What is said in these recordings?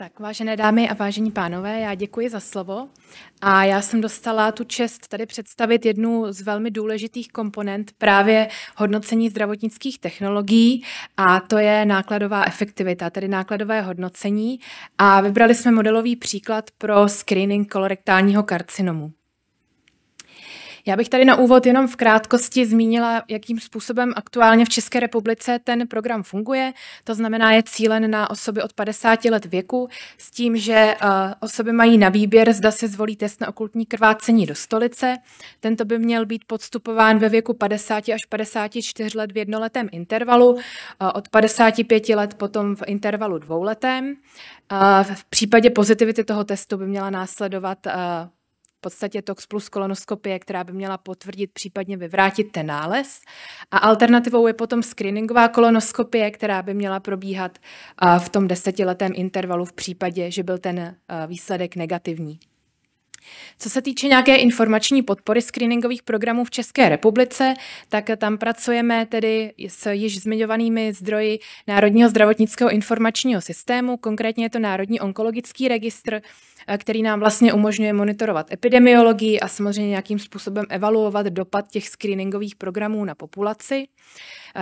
Tak, vážené dámy a vážení pánové, já děkuji za slovo. A já jsem dostala tu čest tady představit jednu z velmi důležitých komponent právě hodnocení zdravotnických technologií a to je nákladová efektivita, tedy nákladové hodnocení. A vybrali jsme modelový příklad pro screening kolorektálního karcinomu. Já bych tady na úvod jenom v krátkosti zmínila, jakým způsobem aktuálně v České republice ten program funguje. To znamená, je cílen na osoby od 50 let věku s tím, že eh, osoby mají na výběr, zda se zvolí test na okultní krvácení do stolice. Tento by měl být podstupován ve věku 50 až 54 let v jednoletém intervalu, eh, od 55 let potom v intervalu dvouletém. Eh, v případě pozitivity toho testu by měla následovat v podstatě tox plus kolonoskopie, která by měla potvrdit, případně vyvrátit ten nález. A alternativou je potom screeningová kolonoskopie, která by měla probíhat v tom desetiletém intervalu v případě, že byl ten výsledek negativní. Co se týče nějaké informační podpory screeningových programů v České republice, tak tam pracujeme tedy s již zmiňovanými zdroji Národního zdravotnického informačního systému, konkrétně je to Národní onkologický registr, eh, který nám vlastně umožňuje monitorovat epidemiologii a samozřejmě nějakým způsobem evaluovat dopad těch screeningových programů na populaci.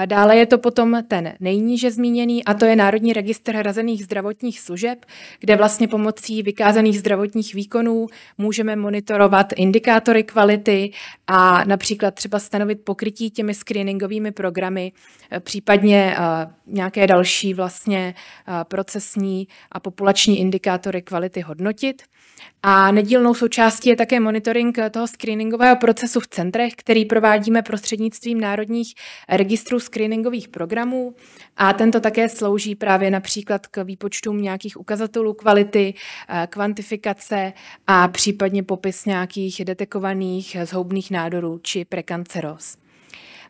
Dále je to potom ten nejníže zmíněný, a to je Národní registr hrazených zdravotních služeb, kde vlastně pomocí vykázaných zdravotních výkonů může můžeme monitorovat indikátory kvality a například třeba stanovit pokrytí těmi screeningovými programy, eh, případně eh, nějaké další vlastně eh, procesní a populační indikátory kvality hodnotit. A nedílnou součástí je také monitoring toho screeningového procesu v centrech, který provádíme prostřednictvím národních registrů screeningových programů. A tento také slouží právě například k výpočtům nějakých ukazatelů kvality, kvantifikace a případně případně popis nějakých detekovaných zhoubných nádorů či prekanceroz.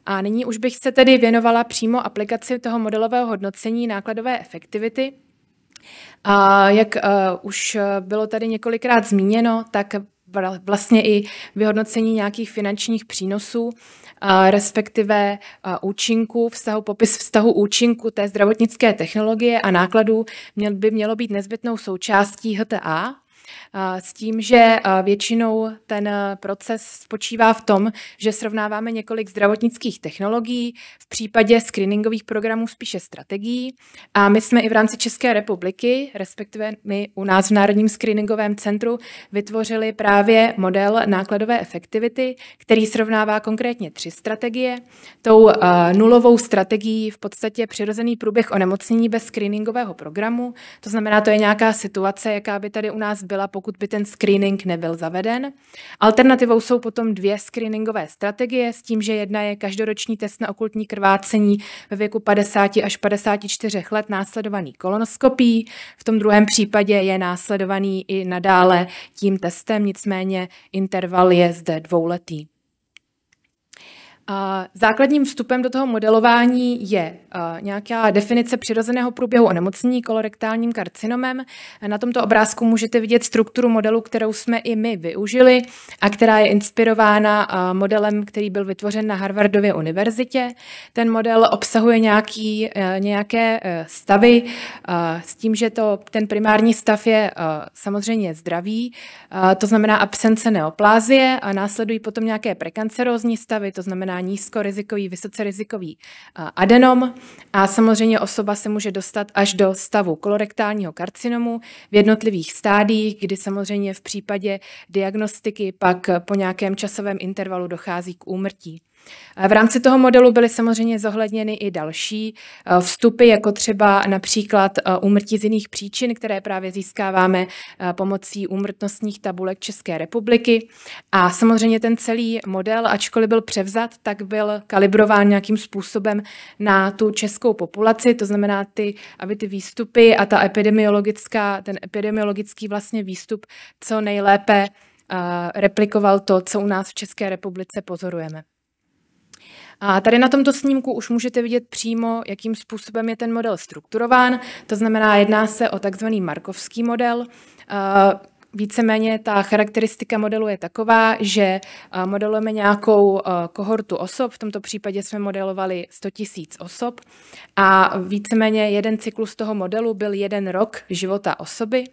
A nyní už bych se tedy věnovala přímo aplikaci toho modelového hodnocení nákladové efektivity. A jak eh, už eh, bylo tady několikrát zmíněno, tak vlastně i vyhodnocení nějakých finančních přínosů, eh, respektive účinku, vztahu, popis vztahu účinku té zdravotnické technologie a nákladů měl by mělo být nezbytnou součástí HTA, s tím, že většinou ten proces spočívá v tom, že srovnáváme několik zdravotnických technologií, v případě screeningových programů spíše strategií. A my jsme i v rámci České republiky, respektive my u nás v Národním screeningovém centru, vytvořili právě model nákladové efektivity, který srovnává konkrétně tři strategie. Tou nulovou strategií v podstatě přirozený průběh onemocnění bez screeningového programu, to znamená, to je nějaká situace, jaká by tady u nás byla, pokud by ten screening nebyl zaveden. Alternativou jsou potom dvě screeningové strategie s tím, že jedna je každoroční test na okultní krvácení ve věku 50 až 54 let následovaný kolonoskopí. V tom druhém případě je následovaný i nadále tím testem, nicméně interval je zde dvouletý. Základním vstupem do toho modelování je eh, nějaká definice přirozeného průběhu onemocnění kolorektálním karcinomem. Na tomto obrázku můžete vidět strukturu modelu, kterou jsme i my využili a která je inspirována eh, modelem, který byl vytvořen na Harvardově univerzitě. Ten model obsahuje nějaký, eh, nějaké stavy s tím, že to, ten primární stav je samozřejmě zdravý, to znamená absence neoplázie a následují potom nějaké prekancerózní stavy, to znamená nízkorizikový, vysoce rizikový eh, adenom a samozřejmě osoba se může dostat až do stavu kolorektálního karcinomu v jednotlivých stádiích, kdy samozřejmě v případě diagnostiky pak po nějakém časovém intervalu dochází k úmrtí. V rámci toho modelu byly samozřejmě zohledněny i další e, vstupy, jako třeba například e, úmrtí z jiných příčin, které právě získáváme e, pomocí úmrtnostních tabulek České republiky. A samozřejmě ten celý model, ačkoliv byl převzat, tak byl kalibrován nějakým způsobem na tu českou populaci, to znamená, ty, aby ty výstupy a ta epidemiologická, ten epidemiologický vlastně výstup co nejlépe replikoval to, co u nás v České republice pozorujeme. A tady na tomto snímku už můžete vidět přímo, jakým způsobem je ten model strukturován. To znamená, jedná se o takzvaný markovský model, Víceméně ta charakteristika modelu je taková, že eh, modelujeme nějakou eh, kohortu osob, v tomto případě jsme modelovali 100 000 osob a víceméně jeden cyklus toho modelu byl jeden rok života osoby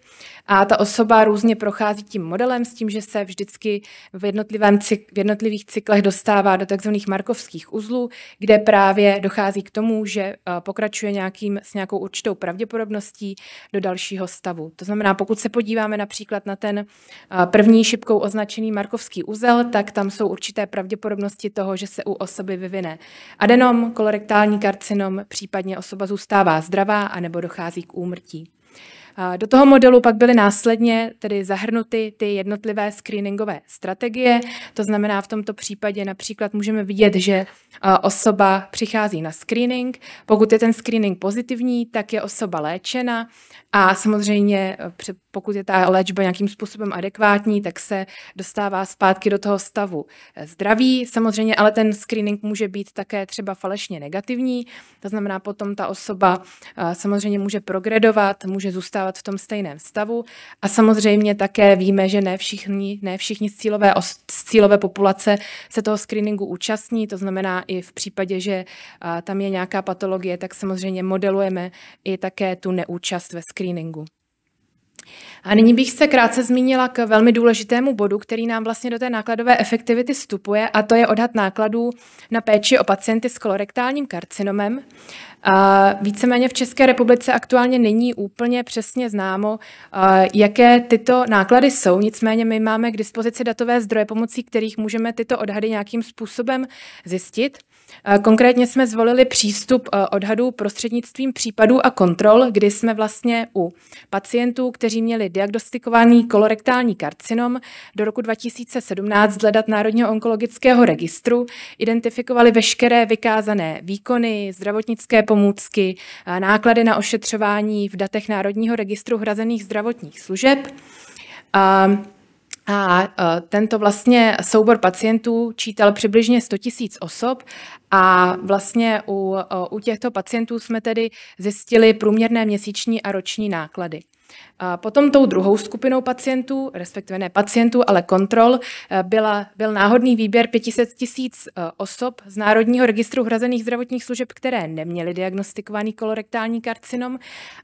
a ta osoba různě prochází tím modelem s tím, že se vždycky v, jednotlivém cyk, v jednotlivých cyklech dostává do takzvaných markovských uzlů, kde právě dochází k tomu, že eh, pokračuje nějakým, s nějakou určitou pravděpodobností do dalšího stavu. To znamená, pokud se podíváme například na na ten první šipkou označený markovský úzel, tak tam jsou určité pravděpodobnosti toho, že se u osoby vyvine adenom, kolorektální karcinom, případně osoba zůstává zdravá anebo dochází k úmrtí. Do toho modelu pak byly následně tedy zahrnuty ty jednotlivé screeningové strategie. To znamená, v tomto případě například můžeme vidět, že e, osoba přichází na screening. Pokud je ten screening pozitivní, tak je osoba léčena a samozřejmě e, pokud je ta léčba nějakým způsobem adekvátní, tak se dostává zpátky do toho stavu e, zdraví. Samozřejmě, ale ten screening může být také třeba falešně negativní. To znamená, potom ta osoba samozřejmě může progredovat, může zůstávat zůstávat v tom stejném stavu. A samozřejmě také víme, že ne všichni, ne všichni z cílové, z cílové populace se toho screeningu účastní, to znamená i v případě, že tam je nějaká patologie, tak samozřejmě modelujeme i také tu neúčast ve screeningu. A nyní bych se krátce zmínila k velmi důležitému bodu, který nám vlastně do té nákladové efektivity vstupuje, a to je odhad nákladů na péči o pacienty s kolorektálním karcinomem. A víceméně v České republice aktuálně není úplně přesně známo, jaké tyto náklady jsou, nicméně my máme k dispozici datové zdroje, pomocí kterých můžeme tyto odhady nějakým způsobem zjistit. Konkrétně jsme zvolili přístup e, odhadů prostřednictvím případů a kontrol, kdy jsme vlastně u pacientů, kteří měli diagnostikovaný kolorektální karcinom do roku 2017 z hledat Národního onkologického registru, identifikovali veškeré vykázané výkony, zdravotnické pomůcky, e, náklady na ošetřování v datech Národního registru hrazených zdravotních služeb. A e, tento vlastně soubor pacientů čítal přibližně 100 000 osob a vlastně u, e, u těchto pacientů jsme tedy zjistili průměrné měsíční a roční náklady. Potom tou druhou skupinou pacientů, respektive ne pacientů, ale kontrol, eh, byla, byl náhodný výběr 500 tisíc eh, osob z Národního registru hrazených zdravotních služeb, které neměly diagnostikovaný kolorektální karcinom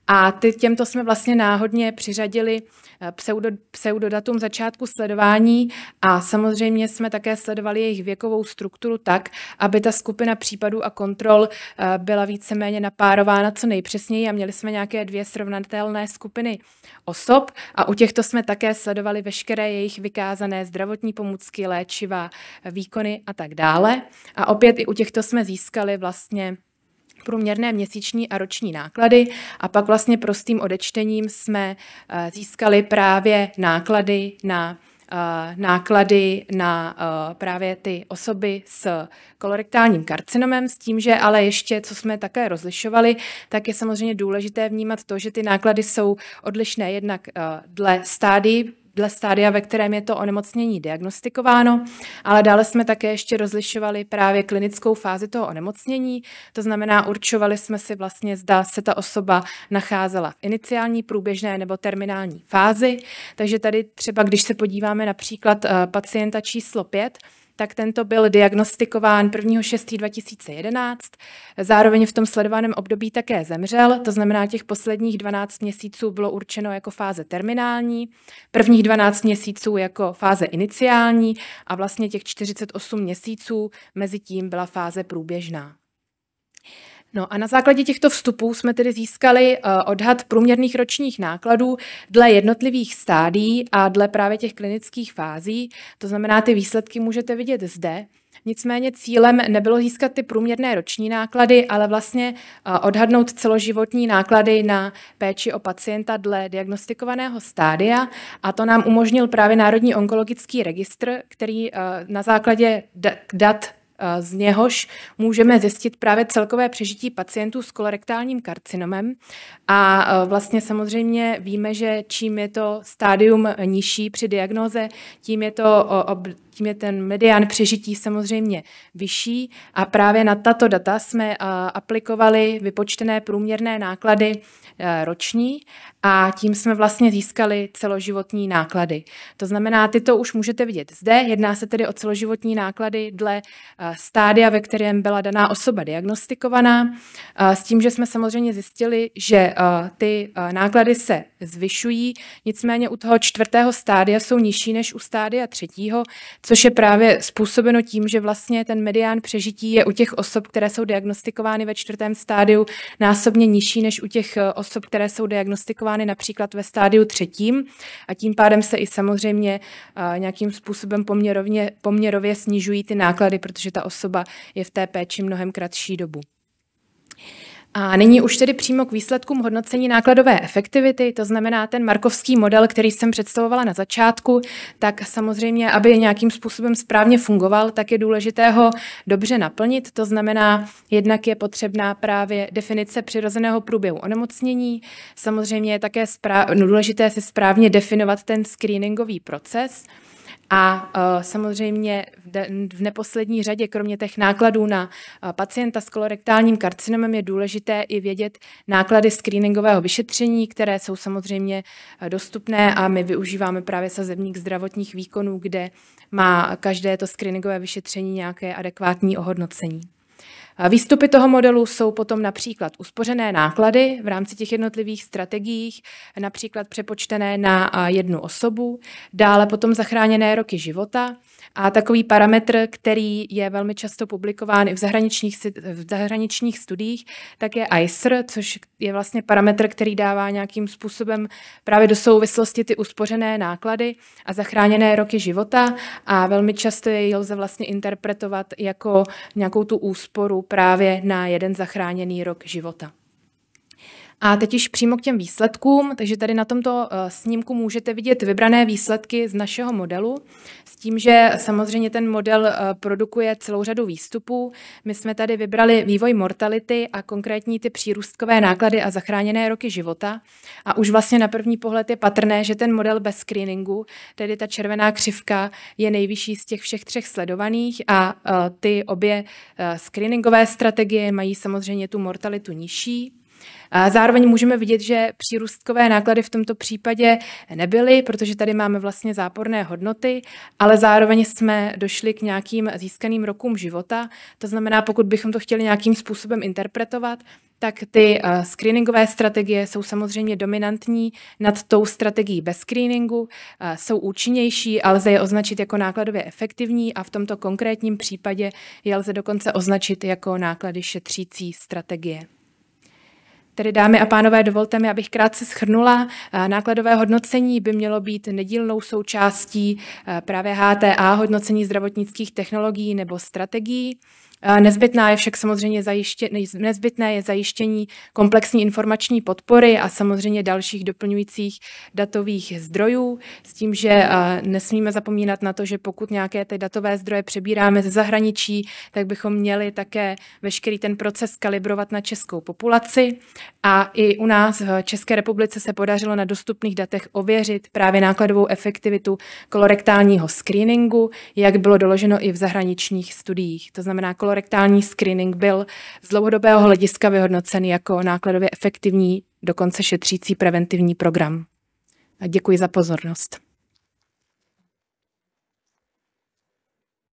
a ty, těmto jsme vlastně náhodně přiřadili eh, pseudo, pseudodatum začátku sledování a samozřejmě jsme také sledovali jejich věkovou strukturu tak, aby ta skupina případů a kontrol byla víceméně napárována co nejpřesněji a měli jsme nějaké dvě srovnatelné skupiny skupiny osob a u těchto jsme také sledovali veškeré jejich vykázané zdravotní pomůcky, léčiva, výkony a tak dále. A opět i u těchto jsme získali vlastně průměrné měsíční a roční náklady a pak vlastně prostým odečtením jsme eh, získali právě náklady na Eh, náklady na eh, právě ty osoby s kolorektálním karcinomem, s tím, že ale ještě, co jsme také rozlišovali, tak je samozřejmě důležité vnímat to, že ty náklady jsou odlišné jednak eh, dle stádií dle stádia, ve kterém je to onemocnění diagnostikováno, ale dále jsme také ještě rozlišovali právě klinickou fázi toho onemocnění, to znamená určovali jsme si vlastně, zda se ta osoba nacházela v iniciální, průběžné nebo terminální fázi, takže tady třeba, když se podíváme například eh, pacienta číslo 5, tak tento byl diagnostikován 1.6.2011. Zároveň v tom sledovaném období také zemřel, to znamená, těch posledních 12 měsíců bylo určeno jako fáze terminální, prvních 12 měsíců jako fáze iniciální a vlastně těch 48 měsíců mezi tím byla fáze průběžná. No a na základě těchto vstupů jsme tedy získali eh, odhad průměrných ročních nákladů dle jednotlivých stádí a dle právě těch klinických fází. To znamená, ty výsledky můžete vidět zde. Nicméně cílem nebylo získat ty průměrné roční náklady, ale vlastně eh, odhadnout celoživotní náklady na péči o pacienta dle diagnostikovaného stádia. A to nám umožnil právě Národní onkologický registr, který eh, na základě dat Eh, z něhož můžeme zjistit právě celkové přežití pacientů s kolorektálním karcinomem. A eh, vlastně samozřejmě víme, že čím je to stádium nižší při diagnoze, tím je to eh, ob tím je ten medián přežití samozřejmě vyšší a právě na tato data jsme eh, aplikovali vypočtené průměrné náklady eh, roční a tím jsme vlastně získali celoživotní náklady. To znamená, tyto už můžete vidět zde, jedná se tedy o celoživotní náklady dle eh, stádia, ve kterém byla daná osoba diagnostikovaná, s tím, že jsme samozřejmě zjistili, že ty náklady se zvyšují, nicméně u toho čtvrtého stádia jsou nižší než u stádia třetího, což je právě způsobeno tím, že vlastně ten medián přežití je u těch osob, které jsou diagnostikovány ve čtvrtém stádiu, násobně nižší než u těch eh, osob, které jsou diagnostikovány například ve stádiu třetím a tím pádem se i samozřejmě eh, nějakým způsobem poměrově, poměrově snižují ty náklady, protože ta osoba je v té péči mnohem kratší dobu. A nyní už tedy přímo k výsledkům hodnocení nákladové efektivity, to znamená ten markovský model, který jsem představovala na začátku, tak samozřejmě, aby nějakým způsobem správně fungoval, tak je důležité ho dobře naplnit. To znamená, jednak je potřebná právě definice přirozeného průběhu onemocnění. Samozřejmě je také správ- no, důležité si správně definovat ten screeningový proces. A eh, samozřejmě v neposlední řadě, kromě těch nákladů na eh, pacienta s kolorektálním karcinomem, je důležité i vědět náklady screeningového vyšetření, které jsou samozřejmě eh, dostupné a my využíváme právě sazebník zdravotních výkonů, kde má každé to screeningové vyšetření nějaké adekvátní ohodnocení. Výstupy toho modelu jsou potom například uspořené náklady v rámci těch jednotlivých strategiích, například přepočtené na jednu osobu, dále potom zachráněné roky života, a takový parametr, který je velmi často publikován i v zahraničních, v zahraničních studiích, tak je ICER, což je vlastně parametr, který dává nějakým způsobem právě do souvislosti ty uspořené náklady a zachráněné roky života a velmi často je lze vlastně interpretovat jako nějakou tu úsporu právě na jeden zachráněný rok života. A teď již přímo k těm výsledkům, takže tady na tomto eh, snímku můžete vidět vybrané výsledky z našeho modelu, s tím, že samozřejmě ten model eh, produkuje celou řadu výstupů. My jsme tady vybrali vývoj mortality a konkrétní ty přírůstkové náklady a zachráněné roky života. A už vlastně na první pohled je patrné, že ten model bez screeningu, tedy ta červená křivka, je nejvyšší z těch všech třech sledovaných a eh, ty obě screeningové strategie mají samozřejmě tu mortalitu nižší. A zároveň můžeme vidět, že přírůstkové náklady v tomto případě nebyly, protože tady máme vlastně záporné hodnoty, ale zároveň jsme došli k nějakým získaným rokům života. To znamená, pokud bychom to chtěli nějakým způsobem interpretovat, tak ty eh, screeningové strategie jsou samozřejmě dominantní nad tou strategií bez screeningu, eh, jsou účinnější a lze je označit jako nákladově efektivní a v tomto konkrétním případě je lze dokonce označit jako náklady šetřící strategie. Tedy dámy a pánové, dovolte mi, abych krátce schrnula. Eh, nákladové hodnocení by mělo být nedílnou součástí eh, právě HTA, hodnocení zdravotnických technologií nebo strategií. Eh, nezbytná je však samozřejmě zajiště, nezbytné je zajištění komplexní informační podpory a samozřejmě dalších doplňujících datových zdrojů, s tím, že eh, nesmíme zapomínat na to, že pokud nějaké ty datové zdroje přebíráme ze zahraničí, tak bychom měli také veškerý ten proces kalibrovat na českou populaci a i u nás v České republice se podařilo na dostupných datech ověřit právě nákladovou efektivitu kolorektálního screeningu, jak bylo doloženo i v zahraničních studiích. To znamená, kolorektální screening byl z dlouhodobého hlediska vyhodnocen jako nákladově efektivní, dokonce šetřící preventivní program. A děkuji za pozornost.